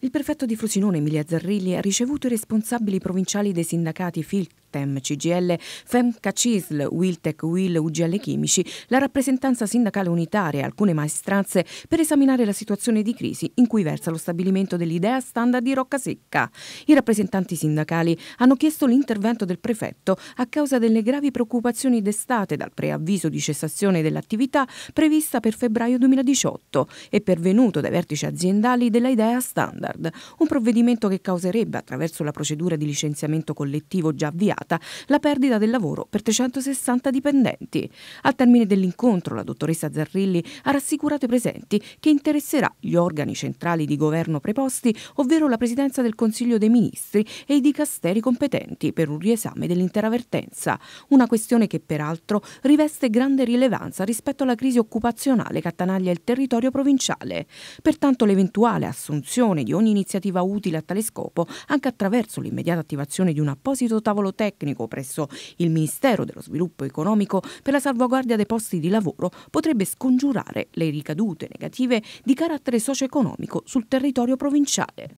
Il prefetto di Frosinone, Emilia Zarrilli, ha ricevuto i responsabili provinciali dei sindacati FIL, TEM, CGL, FEMCA CISL, WILTEC, WIL, UGL Chimici, la rappresentanza sindacale unitaria e alcune maestranze per esaminare la situazione di crisi in cui versa lo stabilimento dell'idea standard di Roccasecca. I rappresentanti sindacali hanno chiesto l'intervento del prefetto a causa delle gravi preoccupazioni destate dal preavviso di cessazione dell'attività prevista per febbraio 2018 e pervenuto dai vertici aziendali della idea standard, un provvedimento che causerebbe attraverso la procedura di licenziamento collettivo già avviata indicata la perdita del lavoro per 360 dipendenti. Al termine dell'incontro la dottoressa Zarrilli ha rassicurato i presenti che interesserà gli organi centrali di governo preposti, ovvero la Presidenza del Consiglio dei Ministri e i dicasteri competenti per un riesame dell'intera vertenza, una questione che peraltro riveste grande rilevanza rispetto alla crisi occupazionale che attanaglia il territorio provinciale. Pertanto l'eventuale assunzione di ogni iniziativa utile a tale scopo, anche attraverso l'immediata attivazione di un apposito tavolo tecnico, tecnico presso il Ministero dello Sviluppo Economico per la salvaguardia dei posti di lavoro potrebbe scongiurare le ricadute negative di carattere socio-economico sul territorio provinciale.